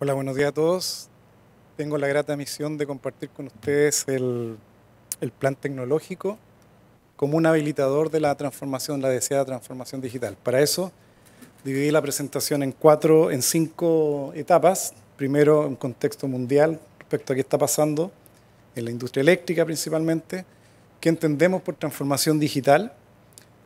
Hola, buenos días a todos. Tengo la grata misión de compartir con ustedes el, el, plan tecnológico como un habilitador de la transformación, la deseada transformación digital. Para eso dividí la presentación en cuatro, en cinco etapas. Primero, en contexto mundial respecto a qué está pasando en la industria eléctrica principalmente, qué entendemos por transformación digital,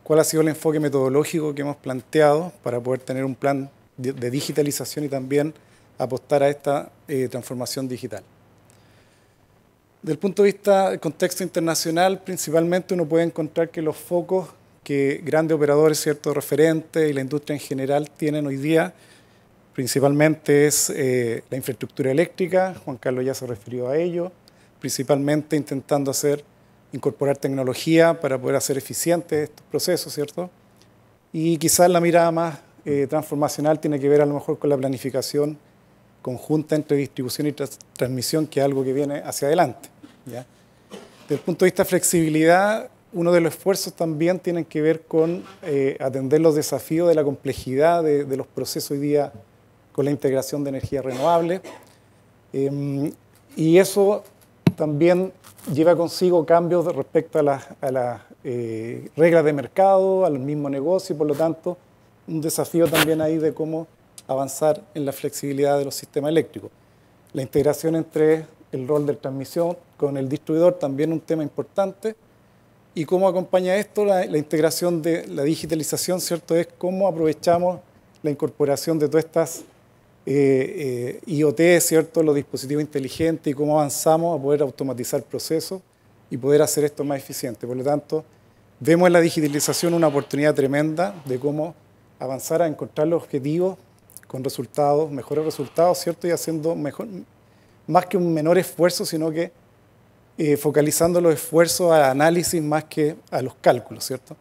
cuál ha sido el enfoque metodológico que hemos planteado para poder tener un plan de digitalización y también apostar a esta eh, transformación digital. Del punto de vista del contexto internacional, principalmente uno puede encontrar que los focos que grandes operadores, cierto referentes y la industria en general tienen hoy día, principalmente es eh, la infraestructura eléctrica, Juan Carlos ya se refirió a ello, principalmente intentando hacer, incorporar tecnología para poder hacer eficientes estos procesos, ¿cierto? Y quizás la mirada más eh, transformacional tiene que ver a lo mejor con la planificación conjunta entre distribución y transmisión, que es algo que viene hacia adelante. Desde el punto de vista de flexibilidad, uno de los esfuerzos también tiene que ver con eh, atender los desafíos de la complejidad de, los procesos hoy día con la integración de energías renovables. Em, y eso también lleva consigo cambios respecto a las eh, reglas de mercado, al mismo negocio, y por lo tanto, un desafío también ahí de cómo avanzar en la flexibilidad de los sistemas eléctricos. La integración entre el rol de transmisión con el distribuidor, también un tema importante. Y cómo acompaña esto la, integración de la digitalización, ¿cierto? Es cómo aprovechamos la incorporación de todas estas eh, eh, IoT, ¿cierto? los dispositivos inteligentes y cómo avanzamos a poder automatizar procesos y poder hacer esto más eficiente. Por lo tanto, vemos en la digitalización una oportunidad tremenda de cómo avanzar a encontrar los objetivos con resultados, mejores resultados, ¿cierto? Y haciendo mejor, más que un menor esfuerzo, sino que eh, focalizando los esfuerzos a análisis más que a los cálculos, ¿cierto?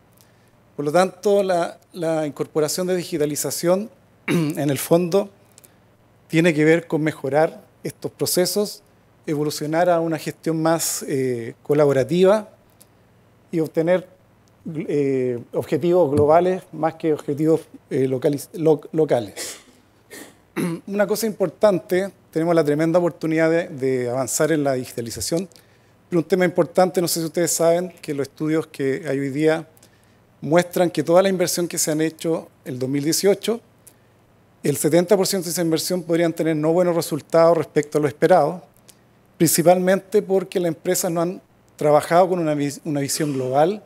Por lo tanto, la, incorporación de digitalización, en el fondo, tiene que ver con mejorar estos procesos, evolucionar a una gestión más eh, colaborativa y obtener eh, objetivos globales más que objetivos locales. una cosa importante, tenemos la tremenda oportunidad de, avanzar en la digitalización, pero un tema importante, no sé si ustedes saben, que los estudios que hay hoy día muestran que toda la inversión que se han hecho el 2018, el 70% de esa inversión podrían tener no buenos resultados respecto a lo esperado, principalmente porque las empresas no han trabajado con una, visión global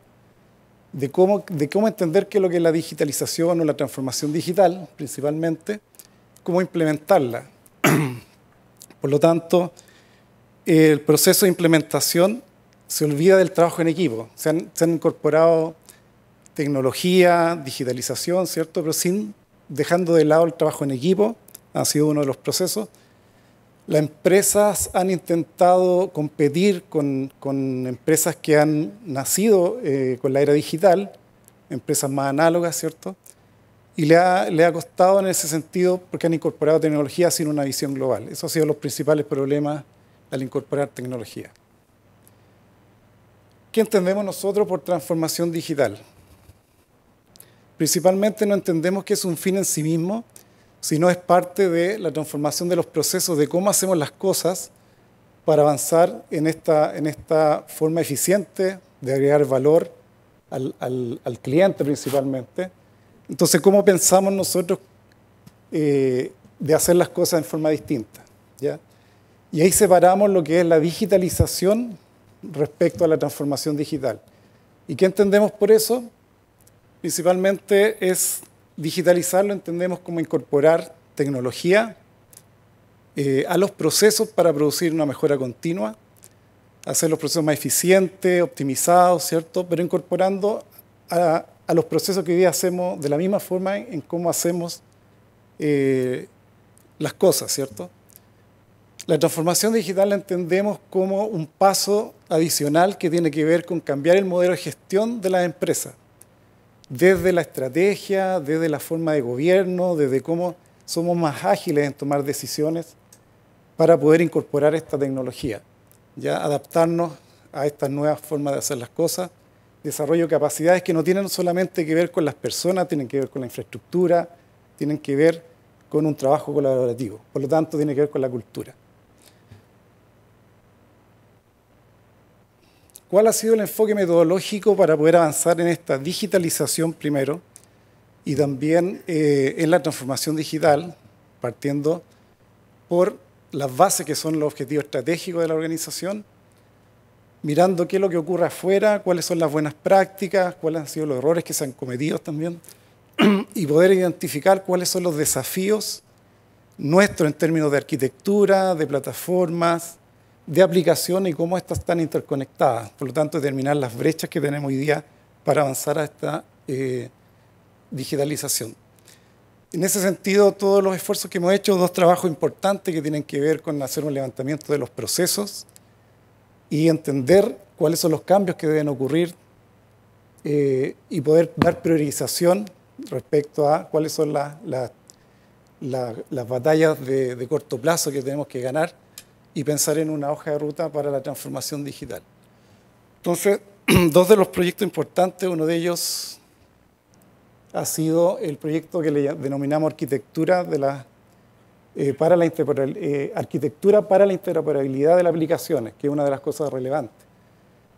de cómo, de cómo entender qué es lo que es la digitalización o la transformación digital, principalmente, cómo implementarla. Por lo tanto, el proceso de implementación se olvida del trabajo en equipo. Se han, incorporado tecnología, digitalización, ¿cierto? Pero sin dejando de lado el trabajo en equipo, ha sido uno de los procesos. Las empresas han intentado competir con, empresas que han nacido eh, con la era digital, empresas más análogas, ¿cierto? y le ha, le costado en ese sentido porque han incorporado tecnología sin una visión global. Eso ha sido los principales problemas al incorporar tecnología. ¿Qué entendemos nosotros por transformación digital? Principalmente no entendemos que es un fin en sí mismo, sino es parte de la transformación de los procesos, de cómo hacemos las cosas para avanzar en esta, forma eficiente de agregar valor al, al cliente principalmente entonces, ¿cómo pensamos nosotros eh, de hacer las cosas en forma distinta? Y ahí separamos lo que es la digitalización respecto a la transformación digital. ¿Y qué entendemos por eso? Principalmente es digitalizarlo, entendemos como incorporar tecnología eh, a los procesos para producir una mejora continua, hacer los procesos más eficientes, optimizados, ¿cierto? Pero incorporando a a los procesos que hoy día hacemos de la misma forma en, cómo hacemos eh, las cosas, ¿cierto? La transformación digital la entendemos como un paso adicional que tiene que ver con cambiar el modelo de gestión de la empresa, desde la estrategia, desde la forma de gobierno, desde cómo somos más ágiles en tomar decisiones para poder incorporar esta tecnología, ya adaptarnos a estas nuevas formas de hacer las cosas desarrollo de capacidades que no tienen solamente que ver con las personas, tienen que ver con la infraestructura, tienen que ver con un trabajo colaborativo. Por lo tanto, tiene que ver con la cultura. ¿Cuál ha sido el enfoque metodológico para poder avanzar en esta digitalización primero y también eh, en la transformación digital, partiendo por las bases que son los objetivos estratégicos de la organización, mirando qué es lo que ocurre afuera, cuáles son las buenas prácticas, cuáles han sido los errores que se han cometido también, y poder identificar cuáles son los desafíos nuestros en términos de arquitectura, de plataformas, de aplicaciones y cómo estas están interconectadas. Por lo tanto, determinar las brechas que tenemos hoy día para avanzar a esta eh, digitalización. En ese sentido, todos los esfuerzos que hemos hecho, dos trabajos importantes que tienen que ver con hacer un levantamiento de los procesos, y entender cuáles son los cambios que deben ocurrir eh, y poder dar priorización respecto a cuáles son las batallas de, de corto plazo que tenemos que ganar y pensar en una hoja de ruta para la transformación digital. Entonces, dos de los proyectos importantes, uno de ellos ha sido el proyecto que le denominamos arquitectura de la eh, para la eh, arquitectura para la interoperabilidad de las aplicaciones, que es una de las cosas relevantes.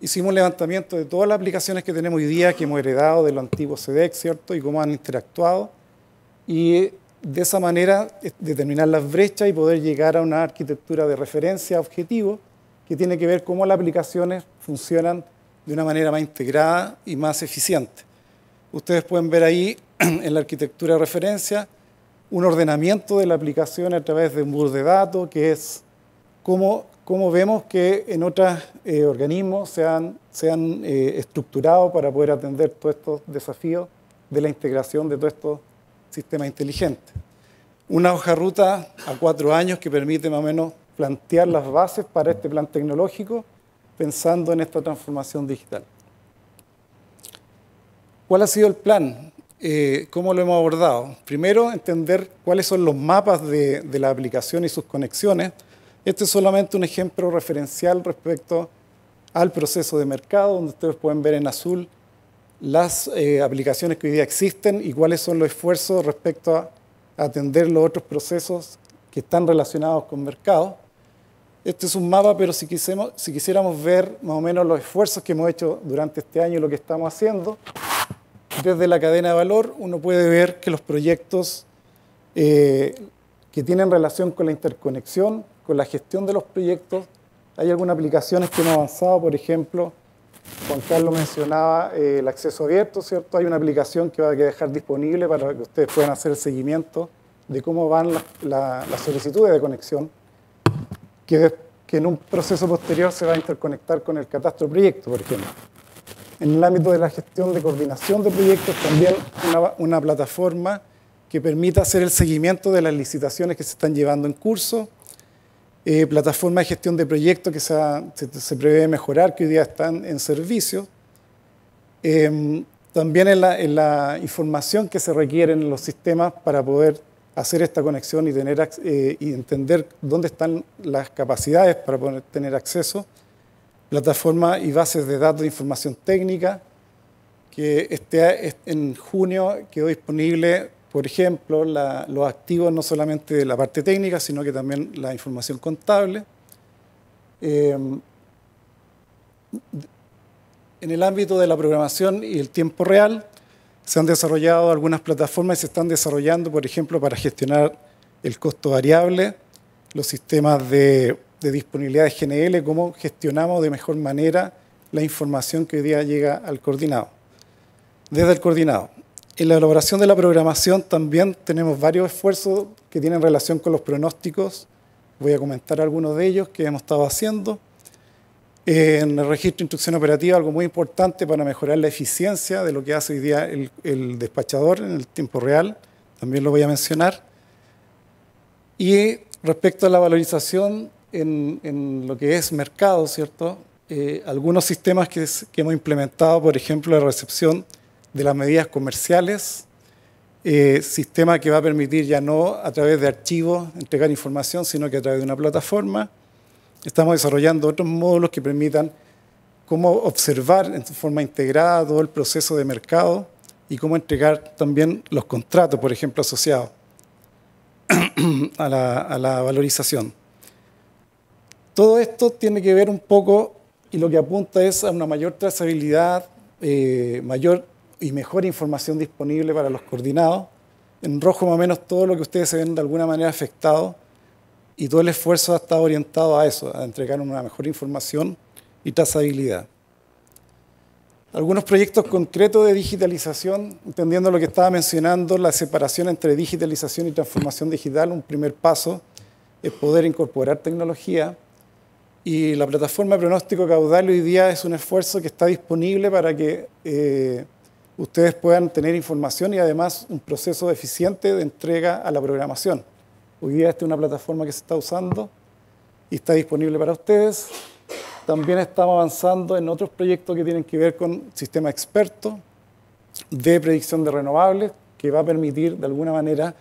Hicimos un levantamiento de todas las aplicaciones que tenemos hoy día, que hemos heredado de los antiguos CDEC, ¿cierto? Y cómo han interactuado. Y eh, de esa manera determinar las brechas y poder llegar a una arquitectura de referencia objetivo que tiene que ver cómo las aplicaciones funcionan de una manera más integrada y más eficiente. Ustedes pueden ver ahí en la arquitectura de referencia un ordenamiento de la aplicación a través de un bus de datos, que es cómo, vemos que en otros eh, organismos se han, se eh, estructurado para poder atender todos estos desafíos de la integración de todos estos sistemas inteligentes. Una hoja ruta a cuatro años que permite más o menos plantear las bases para este plan tecnológico pensando en esta transformación digital. ¿Cuál ha sido el plan? Eh, ¿cómo lo hemos abordado? Primero, entender cuáles son los mapas de, la aplicación y sus conexiones. Este es solamente un ejemplo referencial respecto al proceso de mercado, donde ustedes pueden ver en azul las eh, aplicaciones que hoy día existen y cuáles son los esfuerzos respecto a atender los otros procesos que están relacionados con mercado. Este es un mapa, pero si quisiéramos ver más o menos los esfuerzos que hemos hecho durante este año y lo que estamos haciendo, desde la cadena de valor uno puede ver que los proyectos eh, que tienen relación con la interconexión, con la gestión de los proyectos, hay algunas aplicaciones que hemos avanzado, por ejemplo, Juan Carlos mencionaba eh, el acceso abierto, ¿cierto? Hay una aplicación que va a dejar disponible para que ustedes puedan hacer el seguimiento de cómo van las solicitudes de conexión, que, que en un proceso posterior se va a interconectar con el catastro proyecto, por ejemplo en el ámbito de la gestión de coordinación de proyectos, también una, plataforma que permita hacer el seguimiento de las licitaciones que se están llevando en curso, eh, plataforma de gestión de proyectos que se, prevé mejorar, que hoy día están en servicio, em, también en la, información que se requiere en los sistemas para poder hacer esta conexión y, tener, eh, y entender dónde están las capacidades para poder tener acceso. Plataforma y bases de datos de información técnica, que esté en junio quedó disponible, por ejemplo, los activos no solamente de la parte técnica, sino que también la información contable. Em, en el ámbito de la programación y el tiempo real, se han desarrollado algunas plataformas y se están desarrollando, por ejemplo, para gestionar el costo variable, los sistemas de de disponibilidad de GNL, cómo gestionamos de mejor manera la información que hoy día llega al coordinado. Desde el coordinado. En la elaboración de la programación también tenemos varios esfuerzos que tienen relación con los pronósticos. Voy a comentar algunos de ellos que hemos estado haciendo. En el registro de instrucción operativa, algo muy importante para mejorar la eficiencia de lo que hace hoy día el, el despachador en el tiempo real, también lo voy a mencionar. Y respecto a la valorización en, lo que es mercado, ¿cierto? Eh, algunos sistemas que, hemos implementado, por ejemplo, la recepción de las medidas comerciales, eh, sistema que va a permitir ya no a través de archivos entregar información, sino que a través de una plataforma. Estamos desarrollando otros módulos que permitan cómo observar en forma integrada todo el proceso de mercado y cómo entregar también los contratos, por ejemplo, asociados a la valorización. Todo esto tiene que ver un poco y lo que apunta es a una mayor trazabilidad, eh, mayor y mejor información disponible para los coordinados. En rojo más o menos todo lo que ustedes se ven de alguna manera afectado y todo el esfuerzo ha estado orientado a eso, a entregar una mejor información y trazabilidad. Algunos proyectos concretos de digitalización, entendiendo lo que estaba mencionando, la separación entre digitalización y transformación digital, un primer paso es poder incorporar tecnología y la plataforma de pronóstico caudal hoy día es un esfuerzo que está disponible para que eh, ustedes puedan tener información y además un proceso eficiente de entrega a la programación. Hoy día esta es una plataforma que se está usando y está disponible para ustedes. También estamos avanzando en otros proyectos que tienen que ver con sistema experto de predicción de renovables, que va a permitir de alguna manera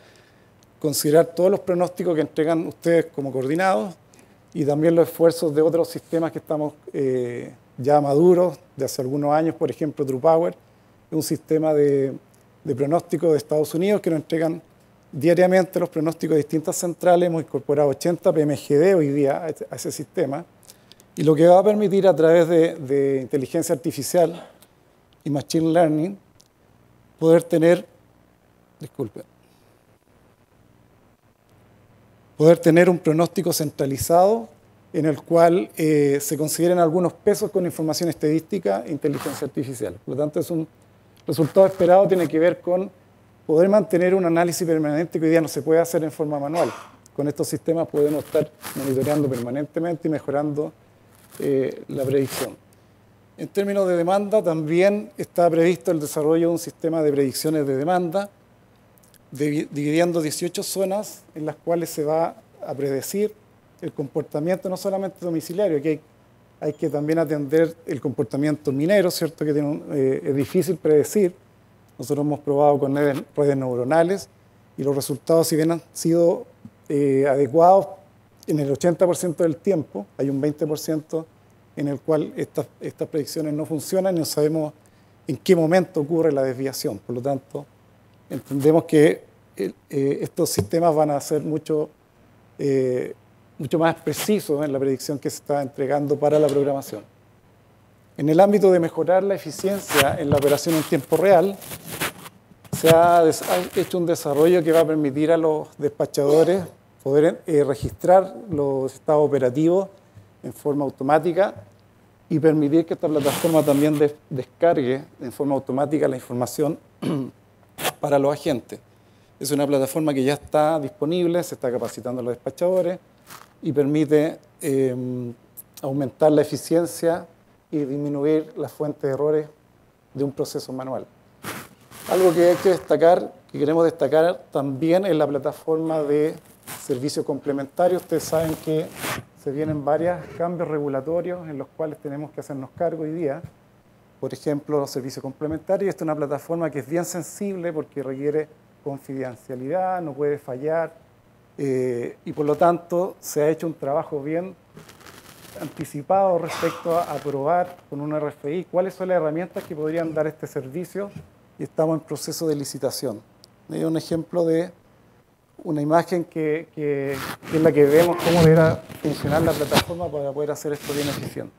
considerar todos los pronósticos que entregan ustedes como coordinados y también los esfuerzos de otros sistemas que estamos eh, ya maduros, de hace algunos años, por ejemplo, TruePower, un sistema de, de pronóstico de Estados Unidos que nos entregan diariamente los pronósticos de distintas centrales. Hemos incorporado 80 PMGD hoy día a, ese sistema. Y lo que va a permitir a través de inteligencia artificial y machine learning poder tener, disculpen, poder tener un pronóstico centralizado en el cual eh, se consideren algunos pesos con información estadística e inteligencia artificial. Por lo tanto, es un resultado esperado, tiene que ver con poder mantener un análisis permanente que hoy día no se puede hacer en forma manual. Con estos sistemas podemos estar monitoreando permanentemente y mejorando eh, la predicción. En términos de demanda, también está previsto el desarrollo de un sistema de predicciones de demanda dividiendo 18 zonas en las cuales se va a predecir el comportamiento no solamente domiciliario, que hay, que también atender el comportamiento minero, ¿cierto? que eh, es difícil predecir. Nosotros hemos probado con redes neuronales y los resultados, si bien han sido eh, adecuados en el 80% del tiempo, hay un 20% en el cual estas, estas predicciones no funcionan y no sabemos en qué momento ocurre la desviación. Por lo tanto, entendemos que eh, estos sistemas van a ser mucho, eh, mucho más precisos en la predicción que se está entregando para la programación. En el ámbito de mejorar la eficiencia en la operación en tiempo real, se ha, hecho un desarrollo que va a permitir a los despachadores poder eh, registrar los estados operativos en forma automática y permitir que esta plataforma también descargue en forma automática la información para los agentes. Es una plataforma que ya está disponible, se está capacitando a los despachadores y permite em, aumentar la eficiencia y disminuir las fuentes de errores de un proceso manual. Algo que hay que destacar, que queremos destacar también es la plataforma de servicios complementarios. Ustedes saben que se vienen varios cambios regulatorios en los cuales tenemos que hacernos cargo hoy día por ejemplo, los servicios complementarios. Esta es una plataforma que es bien sensible porque requiere confidencialidad, no puede fallar, eh, y por lo tanto se ha hecho un trabajo bien anticipado respecto a aprobar con un RFI cuáles son las herramientas que podrían dar este servicio y estamos en proceso de licitación. Me un ejemplo de una imagen que, la que vemos cómo deberá funcionar la plataforma para poder hacer esto bien eficiente.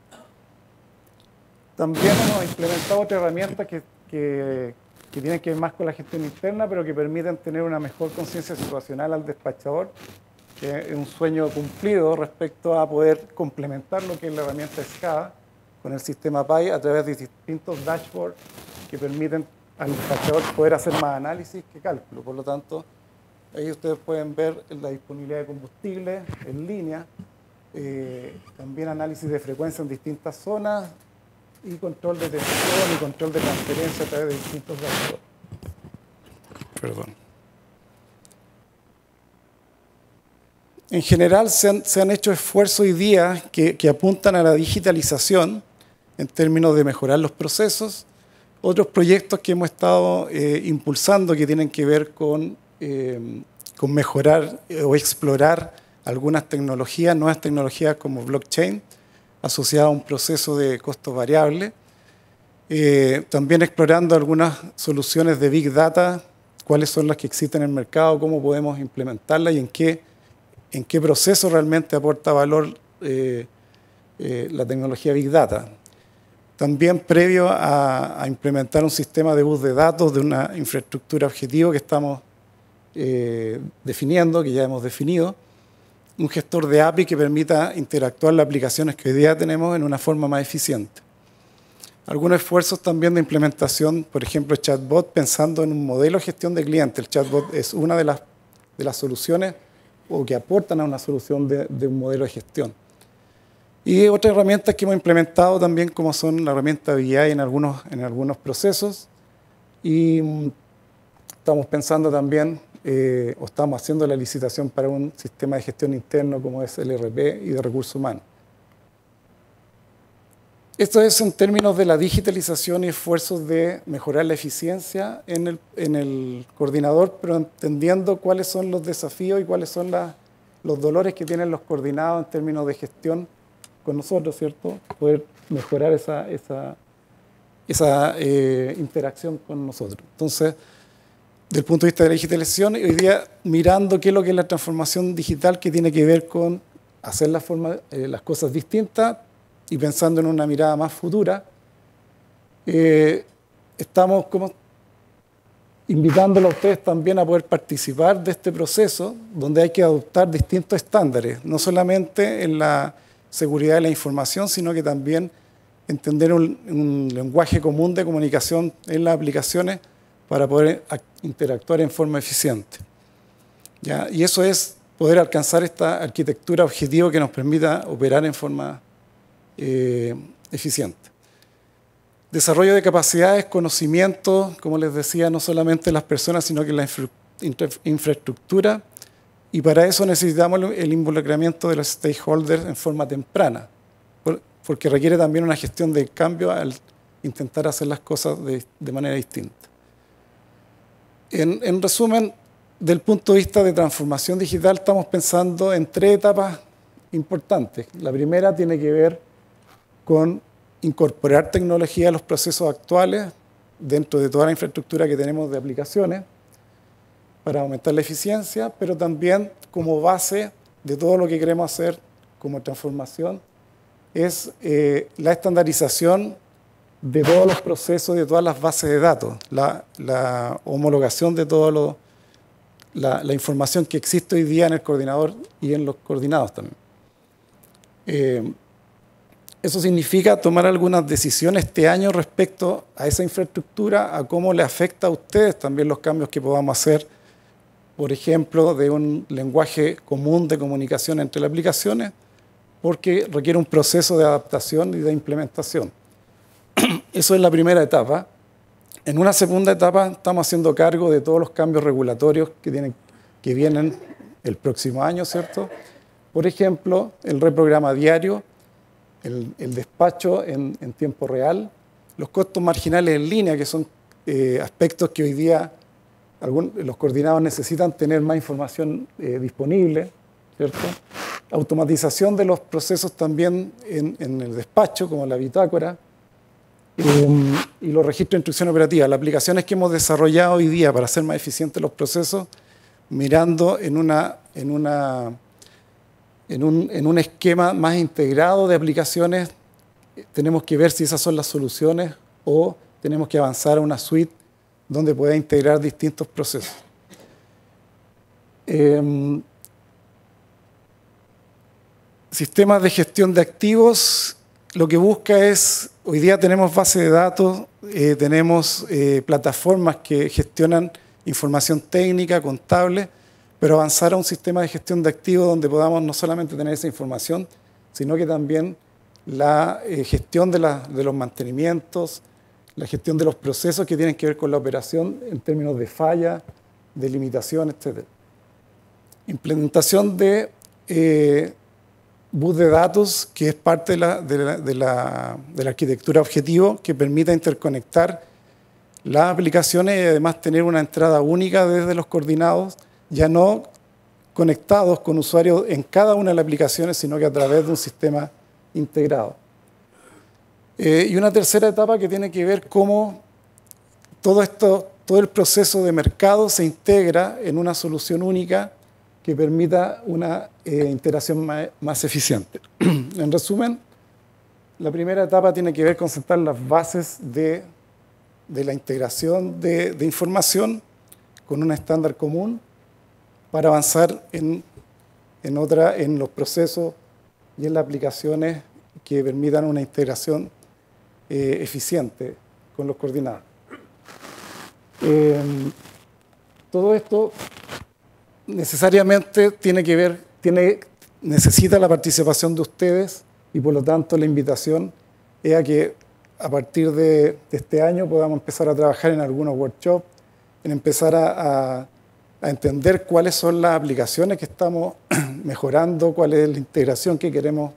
También hemos implementado otra herramienta que, tienen que ver más con la gestión interna, pero que permiten tener una mejor conciencia situacional al despachador, que es un sueño cumplido respecto a poder complementar lo que es la herramienta SCADA con el sistema PAI a través de distintos dashboards que permiten al despachador poder hacer más análisis que cálculo. Por lo tanto, ahí ustedes pueden ver la disponibilidad de combustible en línea, eh, también análisis de frecuencia en distintas zonas, y control de y control de transferencia a través de distintos datos. Perdón. En general se han, hecho esfuerzos y días que, apuntan a la digitalización en términos de mejorar los procesos. Otros proyectos que hemos estado eh, impulsando que tienen que ver con, eh, con mejorar o explorar algunas tecnologías, nuevas tecnologías como blockchain, asociada a un proceso de costos variable. Eh, también explorando algunas soluciones de Big Data, cuáles son las que existen en el mercado, cómo podemos implementarlas y en qué, en qué proceso realmente aporta valor eh, eh, la tecnología Big Data. También previo a, implementar un sistema de bus de datos de una infraestructura objetivo que estamos definiendo, que ya hemos definido, un gestor de API que permita interactuar las aplicaciones que hoy día tenemos en una forma más eficiente. Algunos esfuerzos también de implementación, por ejemplo, chatbot, pensando en un modelo de gestión de clientes. El chatbot es una de las, de las soluciones o que aportan a una solución de, un modelo de gestión. Y otras herramientas que hemos implementado también, como son la herramienta BI en algunos, en algunos procesos. Y mm, estamos pensando también eh, o estamos haciendo la licitación para un sistema de gestión interno como es el ERP y de recursos humanos. Esto es en términos de la digitalización y esfuerzos de mejorar la eficiencia en el, coordinador, pero entendiendo cuáles son los desafíos y cuáles son los dolores que tienen los coordinados en términos de gestión con nosotros, ¿cierto? Poder mejorar esa, esa, eh, interacción con nosotros. Entonces, del punto de vista de la digitalización, hoy día mirando qué es lo que es la transformación digital que tiene que ver con hacer las eh, cosas distintas y pensando en una mirada más futura, eh, estamos como invitándolos a ustedes también a poder participar de este proceso donde hay que adoptar distintos estándares, no solamente en la seguridad de la información, sino que también entender un lenguaje común de comunicación en las aplicaciones para poder interactuar en forma eficiente. ¿Ya? Y eso es poder alcanzar esta arquitectura objetivo que nos permita operar en forma eh, eficiente. Desarrollo de capacidades, conocimiento, como les decía, no solamente las personas, sino que la infraestructura. Y para eso necesitamos el involucramiento de los stakeholders en forma temprana, porque requiere también una gestión de cambio al intentar hacer las cosas de manera distinta. En, en resumen, del punto de vista de transformación digital, estamos pensando en tres etapas importantes. La primera tiene que ver con incorporar tecnología a los procesos actuales dentro de toda la infraestructura que tenemos de aplicaciones para aumentar la eficiencia, pero también como base de todo lo que queremos hacer como transformación es eh, la estandarización de todos los procesos, de todas las bases de datos, la, homologación de toda la, información que existe hoy día en el coordinador y en los coordinados también. Eh, eso significa tomar algunas decisiones este año respecto a esa infraestructura, a cómo le afecta a ustedes también los cambios que podamos hacer, por ejemplo, de un lenguaje común de comunicación entre las aplicaciones, porque requiere un proceso de adaptación y de implementación. Eso es la primera etapa. En una segunda etapa estamos haciendo cargo de todos los cambios regulatorios que, tienen, que vienen el próximo año, ¿cierto? Por ejemplo, el reprograma diario, el, despacho en, tiempo real, los costos marginales en línea, que son eh, aspectos que hoy día los coordinados necesitan tener más información eh, disponible, ¿cierto? Automatización de los procesos también en el despacho, como la bitácora, Em, y los registros de instrucción operativa. Las aplicaciones que hemos desarrollado hoy día para hacer más eficientes los procesos, mirando en, una, en, una, en, un, en un esquema más integrado de aplicaciones, eh, tenemos que ver si esas son las soluciones o tenemos que avanzar a una suite donde pueda integrar distintos procesos. Em, sistemas de gestión de activos lo que busca es, hoy día tenemos base de datos, eh, tenemos eh, plataformas que gestionan información técnica, contable, pero avanzar a un sistema de gestión de activos donde podamos no solamente tener esa información, sino que también la eh, gestión de, los mantenimientos, la gestión de los procesos que tienen que ver con la operación en términos de falla, de limitaciones, etc. Implementación de bus de datos, que es parte de la, arquitectura objetivo, que permita interconectar las aplicaciones y además tener una entrada única desde los coordinados, ya no conectados con usuarios en cada una de las aplicaciones, sino que a través de un sistema integrado. Eh, y una tercera etapa que tiene que ver cómo todo, esto, todo el proceso de mercado se integra en una solución única que permita una eh, integración más, eficiente. en resumen, la primera etapa tiene que ver con sentar las bases de, la integración de, información con un estándar común para avanzar en, otra, en los procesos y en las aplicaciones que permitan una integración eh, eficiente con los coordinados. Eh, todo esto necesariamente tiene que ver, tiene, necesita la participación de ustedes y por lo tanto la invitación es a que a partir de, este año podamos empezar a trabajar en algunos workshops, en empezar a, entender cuáles son las aplicaciones que estamos mejorando, cuál es la integración que queremos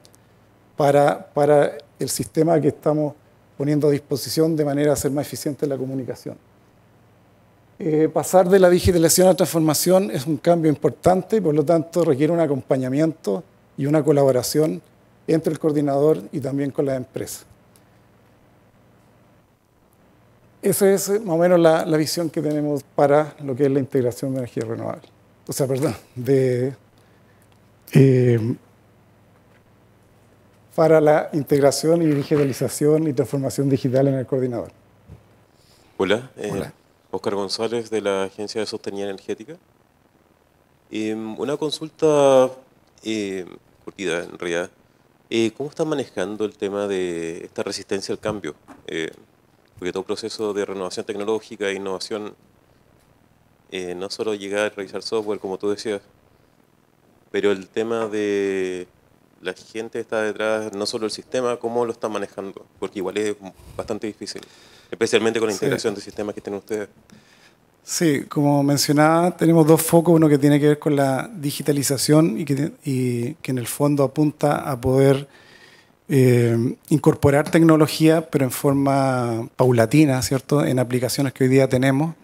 para, para el sistema que estamos poniendo a disposición de manera a ser más eficiente la comunicación. Eh, pasar de la digitalización a la transformación es un cambio importante y por lo tanto requiere un acompañamiento y una colaboración entre el coordinador y también con la empresa. Esa es eh, más o menos la, visión que tenemos para lo que es la integración de energía renovable. O sea, perdón, de, eh, para la integración y digitalización y transformación digital en el coordinador. Hola. Hola. Oscar González de la Agencia de Sostenibilidad Energética. Mm, una consulta eh, en realidad. Eh, ¿Cómo está manejando el tema de esta resistencia al cambio? Eh, porque todo proceso de renovación tecnológica e innovación, eh, no solo llegar a realizar software, como tú decías, pero el tema de la gente está detrás, no solo el sistema, cómo lo está manejando, porque igual es bastante difícil especialmente con la integración de sistemas que tienen ustedes. Sí, como mencionaba, tenemos dos focos, uno que tiene que ver con la digitalización y que, en el fondo apunta a poder eh, incorporar tecnología, pero en forma paulatina, ¿cierto? En aplicaciones que hoy día tenemos.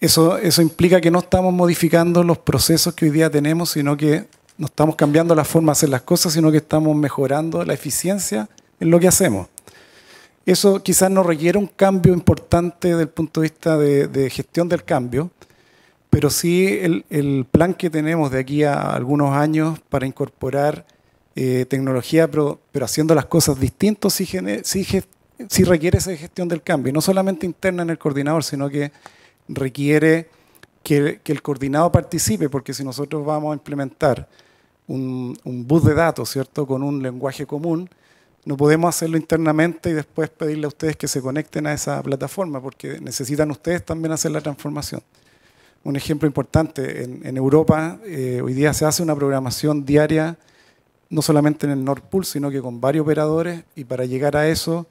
Eso, eso implica que no estamos modificando los procesos que hoy día tenemos, sino que no estamos cambiando la forma de hacer las cosas, sino que estamos mejorando la eficiencia en lo que hacemos. Eso quizás no requiere un cambio importante desde el punto de vista de, gestión del cambio, pero sí el, plan que tenemos de aquí a algunos años para incorporar eh, tecnología, pero, haciendo las cosas distintos sí, si requiere esa gestión del cambio, y no solamente interna en el coordinador, sino que requiere que, el coordinado participe, porque si nosotros vamos a implementar un, un bus de datos, ¿cierto?, con un lenguaje común, no podemos hacerlo internamente y después pedirle a ustedes que se conecten a esa plataforma, porque necesitan ustedes también hacer la transformación. Un ejemplo importante, en, Europa eh, hoy día se hace una programación diaria, no solamente en el Nord Pool, sino que con varios operadores, y para llegar a eso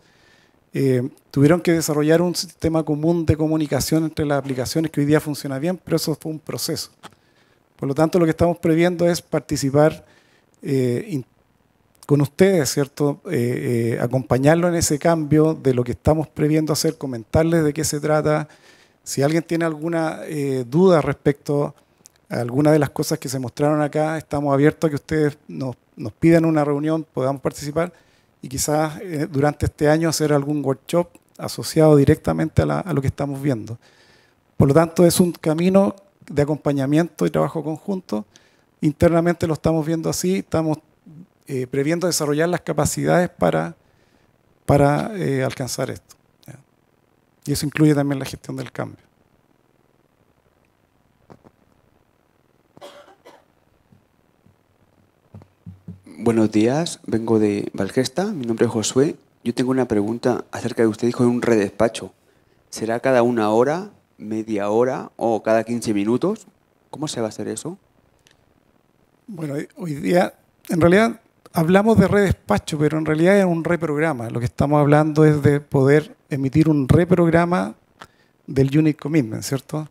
eh, tuvieron que desarrollar un sistema común de comunicación entre las aplicaciones que hoy día funciona bien, pero eso fue un proceso. Por lo tanto, lo que estamos previendo es participar eh, con ustedes, ¿cierto? Eh, eh, acompañarlo en ese cambio de lo que estamos previendo hacer, comentarles de qué se trata. Si alguien tiene alguna eh, duda respecto a alguna de las cosas que se mostraron acá, estamos abiertos a que ustedes nos, nos pidan una reunión, podamos participar y quizás durante este año hacer algún workshop asociado directamente a, a lo que estamos viendo. Por lo tanto, es un camino de acompañamiento y trabajo conjunto. Internamente lo estamos viendo así, estamos eh, previendo desarrollar las capacidades para, para eh, alcanzar esto. Y eso incluye también la gestión del cambio. Buenos días, vengo de Valgesta, mi nombre es Josué. Yo tengo una pregunta acerca de usted, dijo un redespacho. ¿Será cada una hora, media hora o cada 15 minutos? ¿Cómo se va a hacer eso? Bueno, hoy día, en realidad, hablamos de redespacho, pero en realidad es un reprograma. Lo que estamos hablando es de poder emitir un reprograma del Unit Commitment, ¿cierto?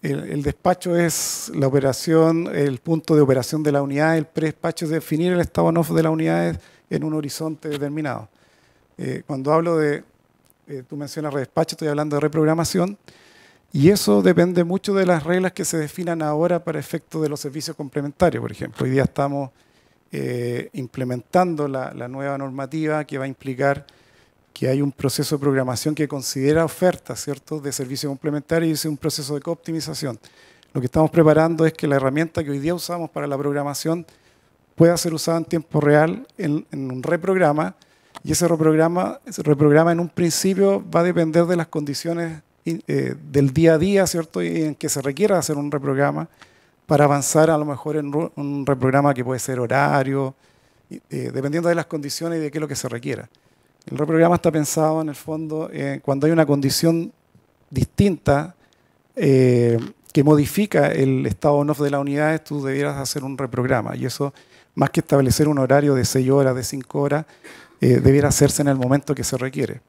El, despacho es la operación, el punto de operación de la unidad, el predespacho es definir el estado en off de la unidad en un horizonte determinado. Eh, cuando hablo de, eh, tú mencionas redespacho, estoy hablando de reprogramación, y eso depende mucho de las reglas que se definan ahora para efectos de los servicios complementarios, por ejemplo. Hoy día estamos eh, implementando la, nueva normativa que va a implicar que hay un proceso de programación que considera ofertas ¿cierto? de servicio complementario y es un proceso de optimización. Lo que estamos preparando es que la herramienta que hoy día usamos para la programación pueda ser usada en tiempo real en, un reprograma y ese reprograma, reprograma en un principio va a depender de las condiciones eh, del día a día, ¿cierto? Y en que se requiera hacer un reprograma para avanzar a lo mejor en un reprograma que puede ser horario, eh, dependiendo de las condiciones y de qué es lo que se requiera. El reprograma está pensado en el fondo eh, cuando hay una condición distinta eh, que modifica el estado on-off de las unidades, tú debieras hacer un reprograma. Y eso, más que establecer un horario de 6 horas, de 5 horas, debiera hacerse en el momento que se requiere.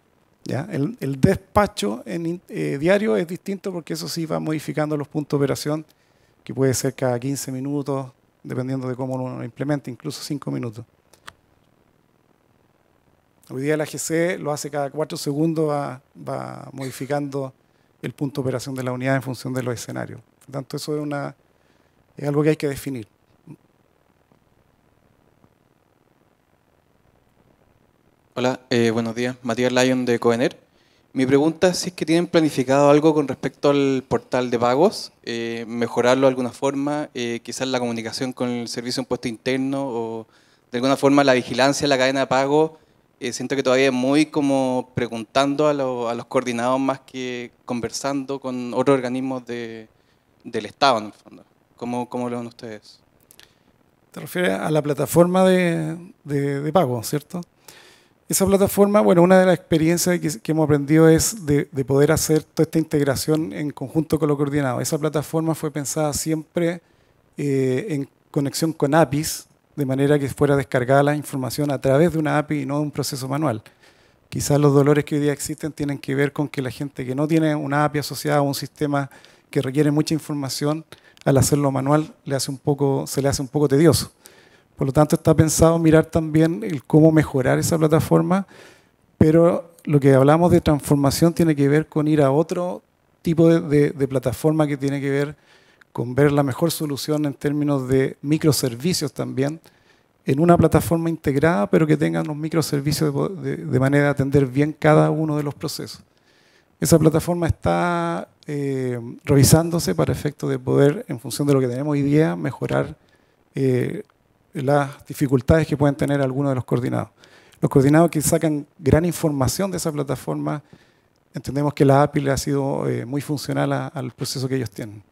¿Ya? El, despacho en, diario es distinto porque eso sí va modificando los puntos de operación que puede ser cada 15 minutos, dependiendo de cómo uno lo implemente, incluso 5 minutos. Hoy día la GC lo hace cada 4 segundos, va, modificando el punto de operación de la unidad en función de los escenarios. Por tanto, eso es, una, algo que hay que definir. Hola, eh, buenos días. Matías Lyon de Coener. Mi pregunta es si es que tienen planificado algo con respecto al portal de pagos, eh, mejorarlo de alguna forma, eh, quizás la comunicación con el servicio de impuesto interno o de alguna forma la vigilancia de la cadena de pago. Eh, siento que todavía es muy como preguntando a, los coordinados más que conversando con otros organismos del Estado, en el fondo. ¿Cómo, lo ven ustedes? Te refieres a la plataforma de, de, pago, ¿cierto? Esa plataforma, bueno, una de las experiencias que, hemos aprendido es de, poder hacer toda esta integración en conjunto con lo coordinado. Esa plataforma fue pensada siempre eh, en conexión con APIs, de manera que fuera descargada la información a través de una API y no de un proceso manual. Quizás los dolores que hoy día existen tienen que ver con que la gente que no tiene una API asociada a un sistema que requiere mucha información, al hacerlo manual le hace un poco, se le hace un poco tedioso. Por lo tanto, está pensado mirar también el cómo mejorar esa plataforma, pero lo que hablamos de transformación tiene que ver con ir a otro tipo de, plataforma que tiene que ver con ver la mejor solución en términos de microservicios también, en una plataforma integrada, pero que tenga unos microservicios de, manera de atender bien cada uno de los procesos. Esa plataforma está eh, revisándose para efecto de poder, en función de lo que tenemos hoy día, mejorar eh, las dificultades que pueden tener algunos de los coordinados. Los coordinados que sacan gran información de esa plataforma, entendemos que la API le ha sido eh, muy funcional al proceso que ellos tienen.